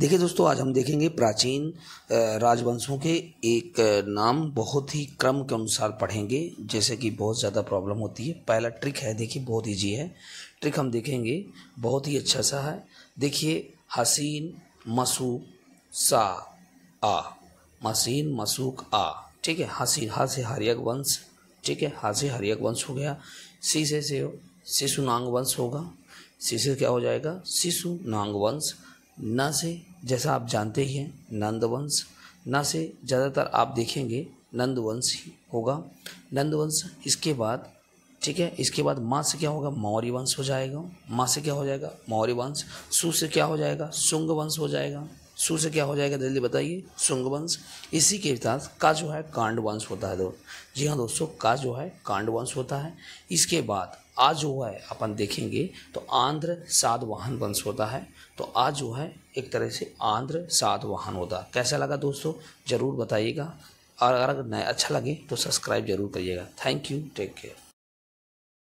देखिए दोस्तों आज हम देखेंगे प्राचीन राजवंशों के एक नाम बहुत ही क्रम के अनुसार पढ़ेंगे जैसे कि बहुत ज़्यादा प्रॉब्लम होती है पहला ट्रिक है देखिए बहुत ईजी है ट्रिक हम देखेंगे बहुत ही अच्छा सा है देखिए हसीन मसूक सा आ मसीन मसूक आ ठीक है हसीन हा से हरियक वंश ठीक है हा से हरियक वंश हो गया सी से, से शिशु नांग वंश होगा सी से क्या हो जाएगा शिशु नांग वंश ना से जैसा आप जानते ही हैं नंदवंश ना से ज़्यादातर आप देखेंगे नंदवंश ही होगा नंदवंश इसके बाद ठीक है इसके बाद माँ से क्या होगा मौर्य वंश हो जाएगा माँ से क्या हो जाएगा मौर्य वंश सु से क्या हो जाएगा शुंग वंश हो जाएगा सु से क्या हो जाएगा जल्दी बताइए सुंग वंश इसी के साथ का जो है कांड वंश होता है दोस्तों जी हाँ दोस्तों का जो है कांड वंश होता है इसके बाद आ जो है अपन देखेंगे तो आंध्र सातवाहन वंश होता है तो आज जो है एक तरह से आंध्र सातवाहन होता है कैसा लगा दोस्तों ज़रूर बताइएगा और अगर नया अच्छा लगे तो सब्सक्राइब जरूर करिएगा थैंक यू टेक केयर